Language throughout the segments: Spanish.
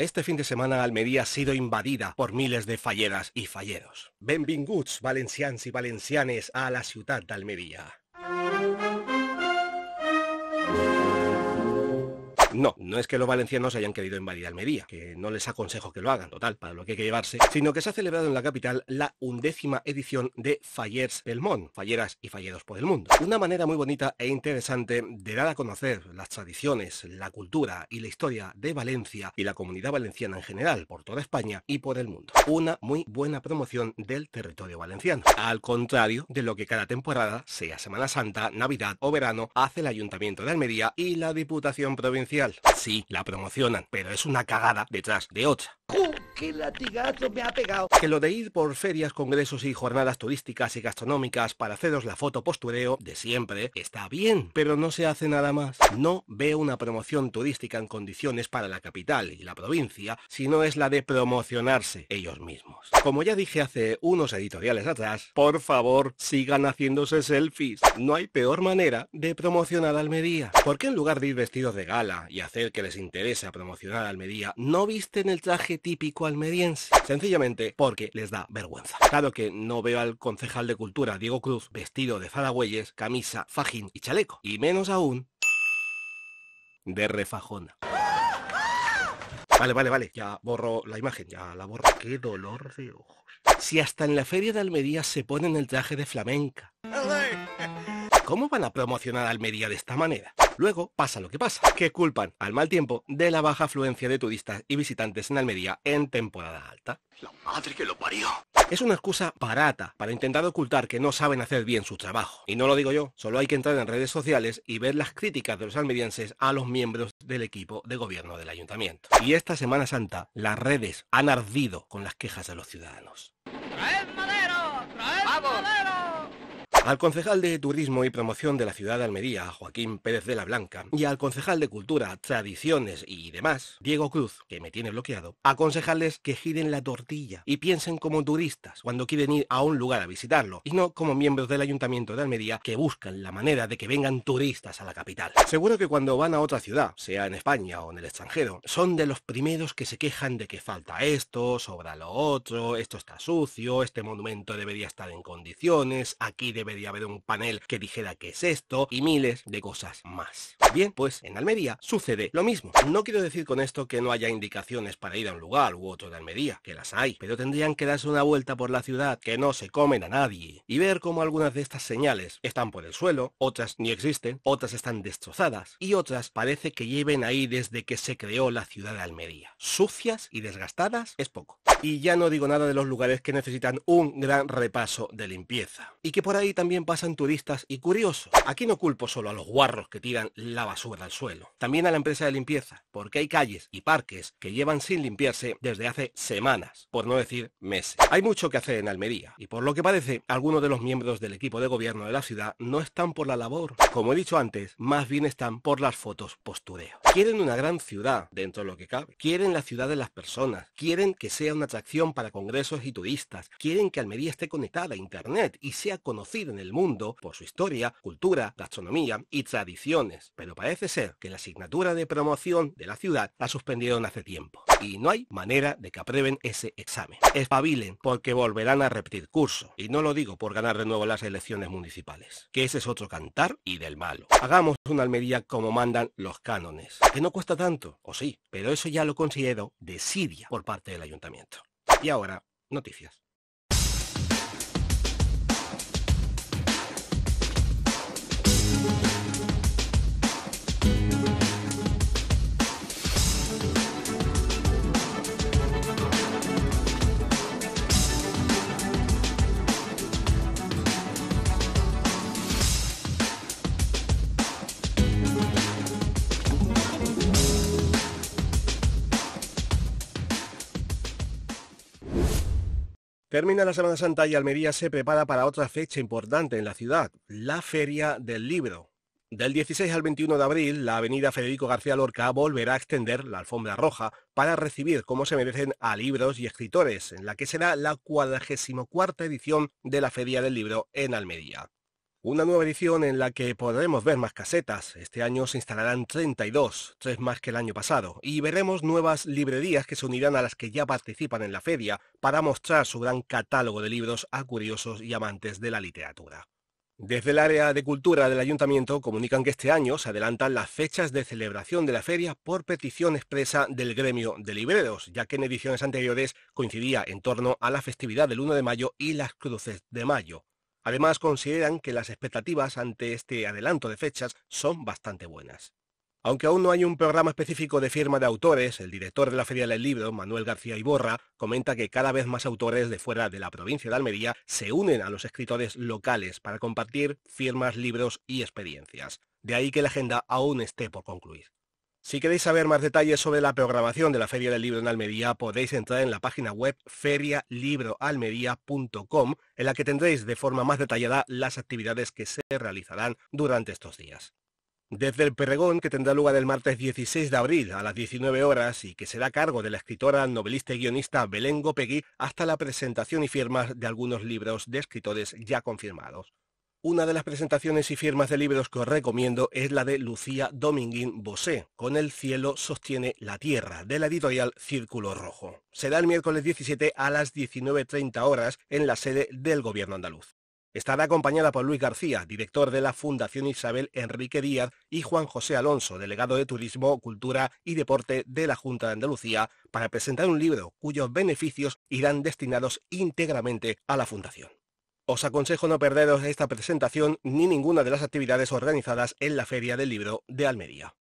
Este fin de semana Almería ha sido invadida por miles de falleras y falleros. Benvinguts, valencians y valencianes, a la ciudad de Almería. No, no es que los valencianos hayan querido invadir Almería, que no les aconsejo que lo hagan, total, para lo que hay que llevarse, sino que se ha celebrado en la capital la undécima edición de Fallers Belmont Falleras y Falleros por el Mundo. Una manera muy bonita e interesante de dar a conocer las tradiciones, la cultura y la historia de Valencia y la comunidad valenciana en general, por toda España y por el mundo. Una muy buena promoción del territorio valenciano, al contrario de lo que cada temporada, sea Semana Santa, Navidad o verano, hace el Ayuntamiento de Almería y la Diputación Provincial Sí, la promocionan, pero es una cagada detrás de otra qué latigazo me ha pegado. Que lo de ir por ferias, congresos y jornadas turísticas y gastronómicas para haceros la foto postureo de siempre está bien, pero no se hace nada más. No veo una promoción turística en condiciones para la capital y la provincia, sino es la de promocionarse ellos mismos. Como ya dije hace unos editoriales atrás, por favor, sigan haciéndose selfies. No hay peor manera de promocionar Almería. qué en lugar de ir vestidos de gala y hacer que les interese promocionar Almería, no visten el traje típico sencillamente porque les da vergüenza. Claro que no veo al concejal de cultura Diego Cruz vestido de zaragüeyes, camisa, fajín y chaleco, y menos aún de refajona. Vale, vale, vale, ya borro la imagen, ya la borro. Qué dolor de ojos. Si hasta en la feria de Almería se ponen el traje de flamenca. ¿Cómo van a promocionar Almería de esta manera? Luego pasa lo que pasa, que culpan al mal tiempo de la baja afluencia de turistas y visitantes en Almería en temporada alta. La madre que lo parió. Es una excusa barata para intentar ocultar que no saben hacer bien su trabajo. Y no lo digo yo, solo hay que entrar en redes sociales y ver las críticas de los almerienses a los miembros del equipo de gobierno del ayuntamiento. Y esta Semana Santa, las redes han ardido con las quejas de los ciudadanos. Al concejal de Turismo y Promoción de la ciudad de Almería, Joaquín Pérez de la Blanca, y al concejal de Cultura, Tradiciones y demás, Diego Cruz, que me tiene bloqueado, aconsejarles que giren la tortilla y piensen como turistas cuando quieren ir a un lugar a visitarlo, y no como miembros del Ayuntamiento de Almería que buscan la manera de que vengan turistas a la capital. Seguro que cuando van a otra ciudad, sea en España o en el extranjero, son de los primeros que se quejan de que falta esto, sobra lo otro, esto está sucio, este monumento debería estar en condiciones, aquí debería debería haber un panel que dijera qué es esto y miles de cosas más. Bien, pues en Almería sucede lo mismo. No quiero decir con esto que no haya indicaciones para ir a un lugar u otro de Almería, que las hay, pero tendrían que darse una vuelta por la ciudad que no se comen a nadie y ver cómo algunas de estas señales están por el suelo, otras ni existen, otras están destrozadas y otras parece que lleven ahí desde que se creó la ciudad de Almería. Sucias y desgastadas es poco. Y ya no digo nada de los lugares que necesitan un gran repaso de limpieza. Y que por ahí también pasan turistas y curiosos. Aquí no culpo solo a los guarros que tiran la basura al suelo, también a la empresa de limpieza, porque hay calles y parques que llevan sin limpiarse desde hace semanas, por no decir meses. Hay mucho que hacer en Almería, y por lo que parece, algunos de los miembros del equipo de gobierno de la ciudad no están por la labor. Como he dicho antes, más bien están por las fotos postureo. Quieren una gran ciudad, dentro de lo que cabe. Quieren la ciudad de las personas. Quieren que sea una acción para congresos y turistas. Quieren que Almería esté conectada a Internet y sea conocida en el mundo por su historia, cultura, gastronomía y tradiciones. Pero parece ser que la asignatura de promoción de la ciudad la suspendieron hace tiempo y no hay manera de que aprueben ese examen. Espabilen porque volverán a repetir curso y no lo digo por ganar de nuevo las elecciones municipales, que ese es otro cantar y del malo. Hagamos una Almería como mandan los cánones, que no cuesta tanto, o sí, pero eso ya lo considero desidia por parte del ayuntamiento. Y ahora, noticias. Termina la Semana Santa y Almería se prepara para otra fecha importante en la ciudad, la Feria del Libro. Del 16 al 21 de abril, la avenida Federico García Lorca volverá a extender la alfombra roja para recibir como se merecen a libros y escritores, en la que será la 44 edición de la Feria del Libro en Almería. Una nueva edición en la que podremos ver más casetas. Este año se instalarán 32, tres más que el año pasado, y veremos nuevas librerías que se unirán a las que ya participan en la feria para mostrar su gran catálogo de libros a curiosos y amantes de la literatura. Desde el área de cultura del ayuntamiento comunican que este año se adelantan las fechas de celebración de la feria por petición expresa del gremio de libreros, ya que en ediciones anteriores coincidía en torno a la festividad del 1 de mayo y las cruces de mayo. Además, consideran que las expectativas ante este adelanto de fechas son bastante buenas. Aunque aún no hay un programa específico de firma de autores, el director de la Feria del Libro, Manuel García Iborra, comenta que cada vez más autores de fuera de la provincia de Almería se unen a los escritores locales para compartir firmas, libros y experiencias. De ahí que la agenda aún esté por concluir. Si queréis saber más detalles sobre la programación de la Feria del Libro en Almería, podéis entrar en la página web ferialibroalmería.com, en la que tendréis de forma más detallada las actividades que se realizarán durante estos días. Desde el Perregón, que tendrá lugar el martes 16 de abril a las 19 horas y que será cargo de la escritora, novelista y guionista Belén Gopegui, hasta la presentación y firmas de algunos libros de escritores ya confirmados. Una de las presentaciones y firmas de libros que os recomiendo es la de Lucía Dominguín Bosé, Con el cielo sostiene la tierra, de la editorial Círculo Rojo. Será el miércoles 17 a las 19.30 horas en la sede del Gobierno andaluz. Estará acompañada por Luis García, director de la Fundación Isabel Enrique Díaz, y Juan José Alonso, delegado de Turismo, Cultura y Deporte de la Junta de Andalucía, para presentar un libro cuyos beneficios irán destinados íntegramente a la Fundación. Os aconsejo no perderos esta presentación ni ninguna de las actividades organizadas en la Feria del Libro de Almería.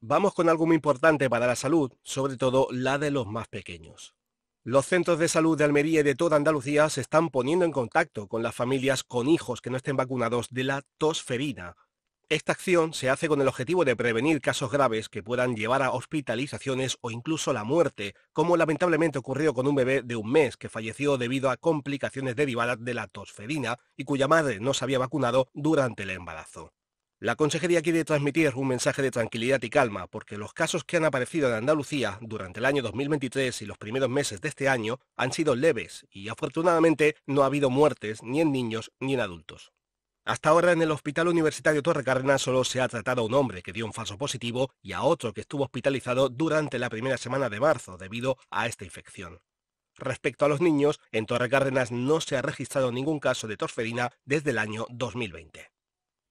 Vamos con algo muy importante para la salud, sobre todo la de los más pequeños. Los centros de salud de Almería y de toda Andalucía se están poniendo en contacto con las familias con hijos que no estén vacunados de la tosferina, esta acción se hace con el objetivo de prevenir casos graves que puedan llevar a hospitalizaciones o incluso la muerte, como lamentablemente ocurrió con un bebé de un mes que falleció debido a complicaciones derivadas de la tosferina y cuya madre no se había vacunado durante el embarazo. La Consejería quiere transmitir un mensaje de tranquilidad y calma, porque los casos que han aparecido en Andalucía durante el año 2023 y los primeros meses de este año han sido leves y afortunadamente no ha habido muertes ni en niños ni en adultos. Hasta ahora en el Hospital Universitario Torre Cárdenas solo se ha tratado a un hombre que dio un falso positivo y a otro que estuvo hospitalizado durante la primera semana de marzo debido a esta infección. Respecto a los niños, en Torre no se ha registrado ningún caso de tosferina desde el año 2020.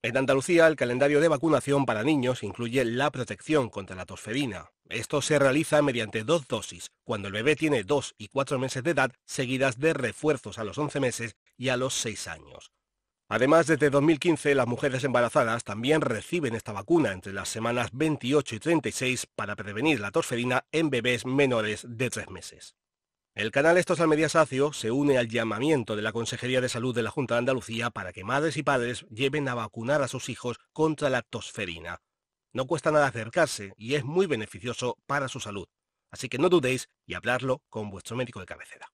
En Andalucía, el calendario de vacunación para niños incluye la protección contra la tosferina. Esto se realiza mediante dos dosis, cuando el bebé tiene dos y cuatro meses de edad, seguidas de refuerzos a los 11 meses y a los 6 años. Además, desde 2015 las mujeres embarazadas también reciben esta vacuna entre las semanas 28 y 36 para prevenir la tosferina en bebés menores de 3 meses. El canal Estos Almería Sacio se une al llamamiento de la Consejería de Salud de la Junta de Andalucía para que madres y padres lleven a vacunar a sus hijos contra la tosferina. No cuesta nada acercarse y es muy beneficioso para su salud. Así que no dudéis y hablarlo con vuestro médico de cabecera.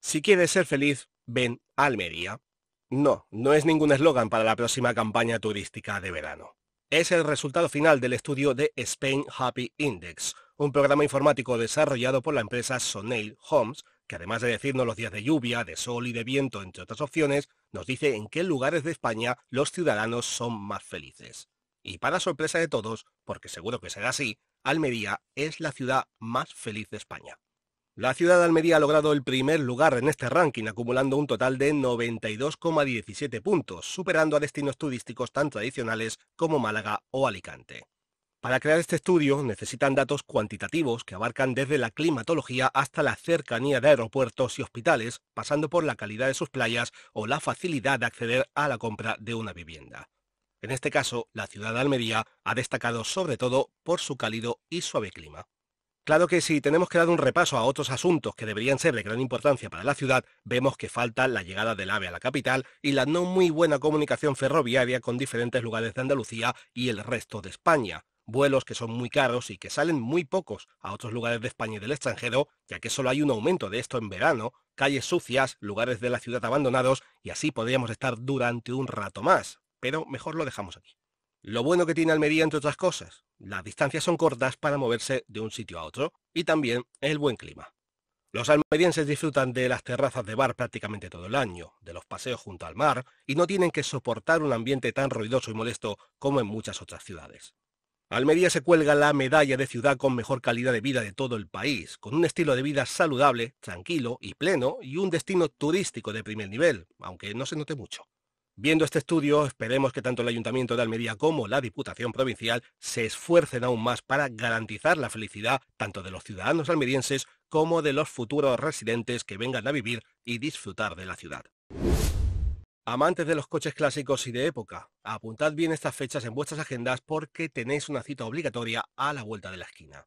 Si quieres ser feliz, ven a Almería. No, no es ningún eslogan para la próxima campaña turística de verano. Es el resultado final del estudio de Spain Happy Index, un programa informático desarrollado por la empresa Sonail Homes, que además de decirnos los días de lluvia, de sol y de viento, entre otras opciones, nos dice en qué lugares de España los ciudadanos son más felices. Y para sorpresa de todos, porque seguro que será así, Almería es la ciudad más feliz de España. La ciudad de Almería ha logrado el primer lugar en este ranking, acumulando un total de 92,17 puntos, superando a destinos turísticos tan tradicionales como Málaga o Alicante. Para crear este estudio necesitan datos cuantitativos que abarcan desde la climatología hasta la cercanía de aeropuertos y hospitales, pasando por la calidad de sus playas o la facilidad de acceder a la compra de una vivienda. En este caso, la ciudad de Almería ha destacado sobre todo por su cálido y suave clima. Claro que si tenemos que dar un repaso a otros asuntos que deberían ser de gran importancia para la ciudad, vemos que falta la llegada del AVE a la capital y la no muy buena comunicación ferroviaria con diferentes lugares de Andalucía y el resto de España. Vuelos que son muy caros y que salen muy pocos a otros lugares de España y del extranjero, ya que solo hay un aumento de esto en verano, calles sucias, lugares de la ciudad abandonados y así podríamos estar durante un rato más. Pero mejor lo dejamos aquí. Lo bueno que tiene Almería, entre otras cosas, las distancias son cortas para moverse de un sitio a otro y también el buen clima. Los almerienses disfrutan de las terrazas de bar prácticamente todo el año, de los paseos junto al mar y no tienen que soportar un ambiente tan ruidoso y molesto como en muchas otras ciudades. Almería se cuelga la medalla de ciudad con mejor calidad de vida de todo el país, con un estilo de vida saludable, tranquilo y pleno y un destino turístico de primer nivel, aunque no se note mucho. Viendo este estudio, esperemos que tanto el Ayuntamiento de Almería como la Diputación Provincial se esfuercen aún más para garantizar la felicidad tanto de los ciudadanos almerienses como de los futuros residentes que vengan a vivir y disfrutar de la ciudad. Amantes de los coches clásicos y de época, apuntad bien estas fechas en vuestras agendas porque tenéis una cita obligatoria a la vuelta de la esquina.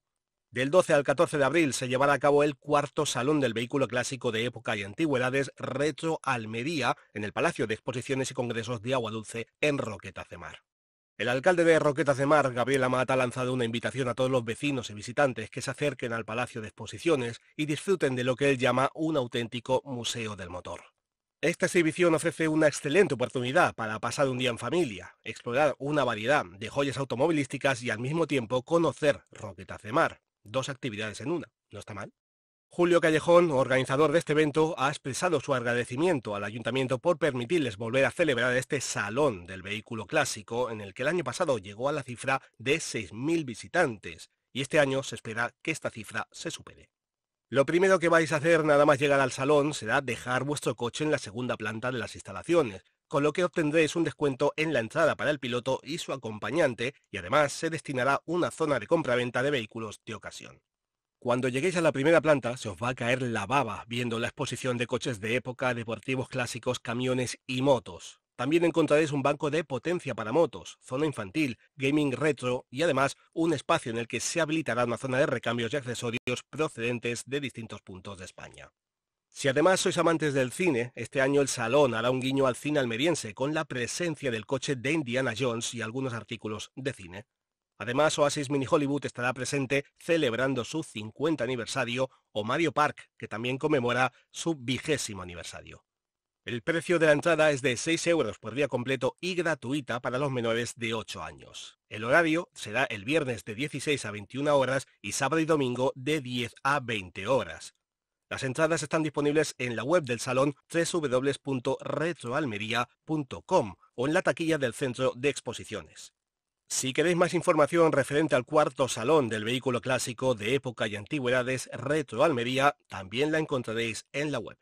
Del 12 al 14 de abril se llevará a cabo el cuarto Salón del Vehículo Clásico de Época y Antigüedades Retro Almería en el Palacio de Exposiciones y Congresos de Agua Dulce en Roqueta de Mar. El alcalde de Roquetas de Mar, Gabriel Amata, ha lanzado una invitación a todos los vecinos y visitantes que se acerquen al Palacio de Exposiciones y disfruten de lo que él llama un auténtico museo del motor. Esta exhibición ofrece una excelente oportunidad para pasar un día en familia, explorar una variedad de joyas automovilísticas y al mismo tiempo conocer Roquetas de Mar. Dos actividades en una, no está mal. Julio Callejón, organizador de este evento, ha expresado su agradecimiento al ayuntamiento por permitirles volver a celebrar este salón del vehículo clásico en el que el año pasado llegó a la cifra de 6.000 visitantes y este año se espera que esta cifra se supere. Lo primero que vais a hacer nada más llegar al salón será dejar vuestro coche en la segunda planta de las instalaciones, con lo que obtendréis un descuento en la entrada para el piloto y su acompañante y además se destinará una zona de compra-venta de vehículos de ocasión. Cuando lleguéis a la primera planta se os va a caer la baba viendo la exposición de coches de época, deportivos clásicos, camiones y motos. También encontraréis un banco de potencia para motos, zona infantil, gaming retro y además un espacio en el que se habilitará una zona de recambios y accesorios procedentes de distintos puntos de España. Si además sois amantes del cine, este año el Salón hará un guiño al cine almeriense con la presencia del coche de Indiana Jones y algunos artículos de cine. Además, Oasis Mini Hollywood estará presente celebrando su 50 aniversario o Mario Park, que también conmemora su vigésimo aniversario. El precio de la entrada es de 6 euros por día completo y gratuita para los menores de 8 años. El horario será el viernes de 16 a 21 horas y sábado y domingo de 10 a 20 horas. Las entradas están disponibles en la web del salón www.retroalmería.com o en la taquilla del centro de exposiciones. Si queréis más información referente al cuarto salón del vehículo clásico de época y antigüedades Retroalmería, también la encontraréis en la web.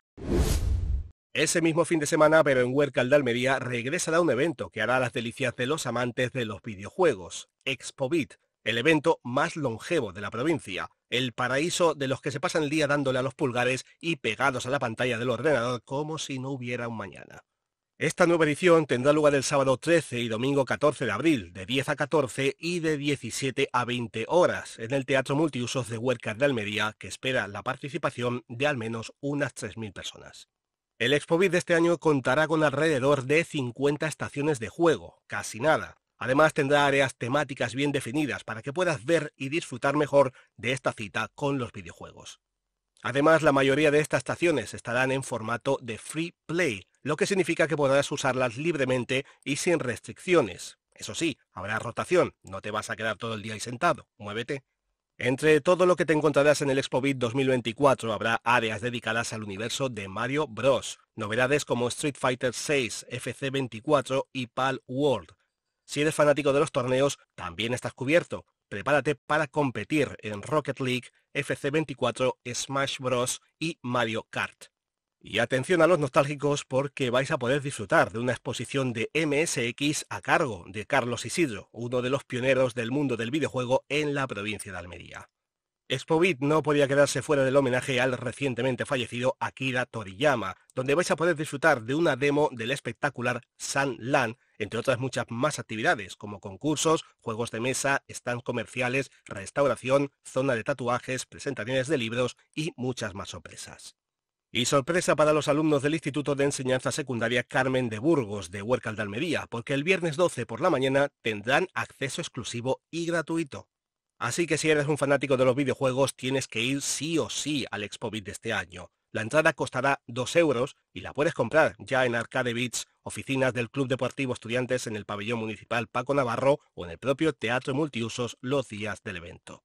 Ese mismo fin de semana, pero en Huércal de Almería, regresará un evento que hará las delicias de los amantes de los videojuegos, ExpoBit, el evento más longevo de la provincia, el paraíso de los que se pasan el día dándole a los pulgares y pegados a la pantalla del ordenador como si no hubiera un mañana. Esta nueva edición tendrá lugar el sábado 13 y domingo 14 de abril, de 10 a 14 y de 17 a 20 horas, en el Teatro Multiusos de Huercas de Almería, que espera la participación de al menos unas 3.000 personas. El ExpoBit de este año contará con alrededor de 50 estaciones de juego, casi nada, Además tendrá áreas temáticas bien definidas para que puedas ver y disfrutar mejor de esta cita con los videojuegos. Además, la mayoría de estas estaciones estarán en formato de free play, lo que significa que podrás usarlas libremente y sin restricciones. Eso sí, habrá rotación, no te vas a quedar todo el día ahí sentado, muévete. Entre todo lo que te encontrarás en el ExpoBit 2024 habrá áreas dedicadas al universo de Mario Bros, novedades como Street Fighter VI, FC24 y Pal World. Si eres fanático de los torneos, también estás cubierto. Prepárate para competir en Rocket League, FC24, Smash Bros. y Mario Kart. Y atención a los nostálgicos porque vais a poder disfrutar de una exposición de MSX a cargo de Carlos Isidro, uno de los pioneros del mundo del videojuego en la provincia de Almería. Expovit no podía quedarse fuera del homenaje al recientemente fallecido Akira Toriyama, donde vais a poder disfrutar de una demo del espectacular San Lan, entre otras muchas más actividades, como concursos, juegos de mesa, stands comerciales, restauración, zona de tatuajes, presentaciones de libros y muchas más sorpresas. Y sorpresa para los alumnos del Instituto de Enseñanza Secundaria Carmen de Burgos de Huércal de Almería, porque el viernes 12 por la mañana tendrán acceso exclusivo y gratuito. Así que si eres un fanático de los videojuegos, tienes que ir sí o sí al ExpoBit de este año. La entrada costará 2 euros y la puedes comprar ya en Arcade oficinas del Club Deportivo Estudiantes en el Pabellón Municipal Paco Navarro o en el propio Teatro Multiusos los días del evento.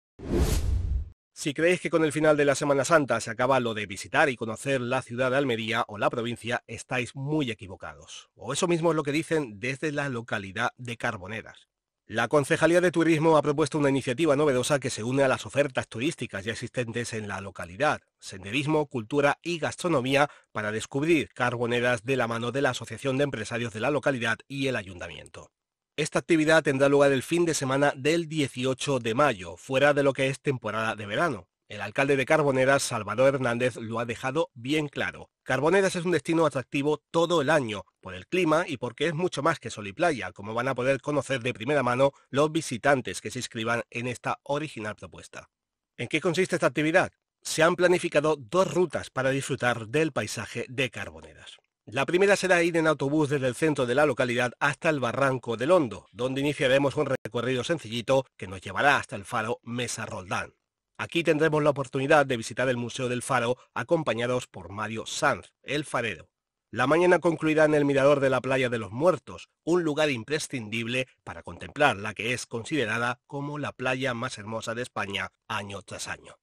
Si creéis que con el final de la Semana Santa se acaba lo de visitar y conocer la ciudad de Almería o la provincia, estáis muy equivocados. O eso mismo es lo que dicen desde la localidad de Carboneras. La Concejalía de Turismo ha propuesto una iniciativa novedosa que se une a las ofertas turísticas ya existentes en la localidad, senderismo, cultura y gastronomía para descubrir carboneras de la mano de la Asociación de Empresarios de la localidad y el ayuntamiento. Esta actividad tendrá lugar el fin de semana del 18 de mayo, fuera de lo que es temporada de verano. El alcalde de Carboneras, Salvador Hernández, lo ha dejado bien claro. Carboneras es un destino atractivo todo el año, por el clima y porque es mucho más que sol y playa, como van a poder conocer de primera mano los visitantes que se inscriban en esta original propuesta. ¿En qué consiste esta actividad? Se han planificado dos rutas para disfrutar del paisaje de Carboneras. La primera será ir en autobús desde el centro de la localidad hasta el barranco del Hondo, donde iniciaremos un recorrido sencillito que nos llevará hasta el faro Mesa Roldán. Aquí tendremos la oportunidad de visitar el Museo del Faro acompañados por Mario Sanz, el farero. La mañana concluirá en el Mirador de la Playa de los Muertos, un lugar imprescindible para contemplar la que es considerada como la playa más hermosa de España año tras año.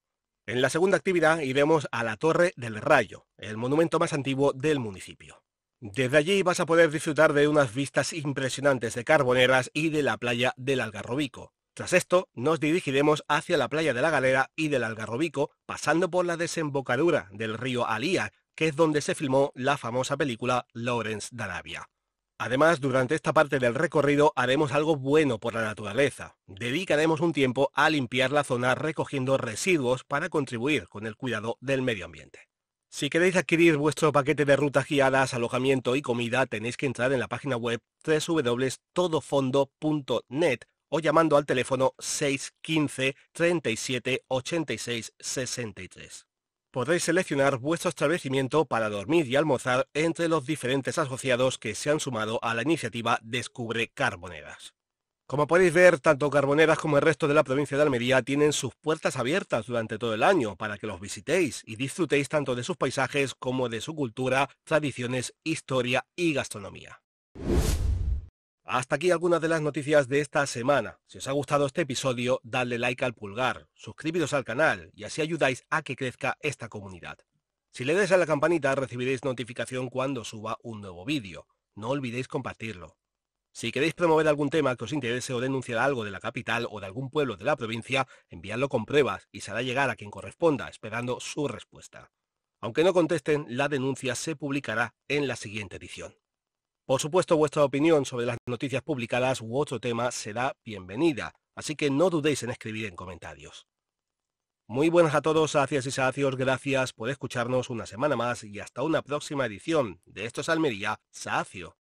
En la segunda actividad iremos a la Torre del Rayo, el monumento más antiguo del municipio. Desde allí vas a poder disfrutar de unas vistas impresionantes de Carboneras y de la playa del Algarrobico, tras esto, nos dirigiremos hacia la playa de la Galera y del Algarrobico, pasando por la desembocadura del río Alía, que es donde se filmó la famosa película Lawrence d'Arabia. Arabia. Además, durante esta parte del recorrido haremos algo bueno por la naturaleza. Dedicaremos un tiempo a limpiar la zona recogiendo residuos para contribuir con el cuidado del medio ambiente. Si queréis adquirir vuestro paquete de rutas guiadas, alojamiento y comida, tenéis que entrar en la página web www.todofondo.net o llamando al teléfono 615 37 86 63. Podréis seleccionar vuestro establecimiento para dormir y almorzar entre los diferentes asociados que se han sumado a la iniciativa Descubre Carboneras. Como podéis ver, tanto Carboneras como el resto de la provincia de Almería tienen sus puertas abiertas durante todo el año para que los visitéis y disfrutéis tanto de sus paisajes como de su cultura, tradiciones, historia y gastronomía. Hasta aquí algunas de las noticias de esta semana. Si os ha gustado este episodio, dadle like al pulgar, suscribiros al canal y así ayudáis a que crezca esta comunidad. Si le dais a la campanita recibiréis notificación cuando suba un nuevo vídeo. No olvidéis compartirlo. Si queréis promover algún tema que os interese o denunciar algo de la capital o de algún pueblo de la provincia, enviadlo con pruebas y se hará llegar a quien corresponda, esperando su respuesta. Aunque no contesten, la denuncia se publicará en la siguiente edición. Por supuesto, vuestra opinión sobre las noticias publicadas u otro tema será bienvenida, así que no dudéis en escribir en comentarios. Muy buenas a todos, sacias y sacios, gracias por escucharnos una semana más y hasta una próxima edición de Esto es Almería, Sacio.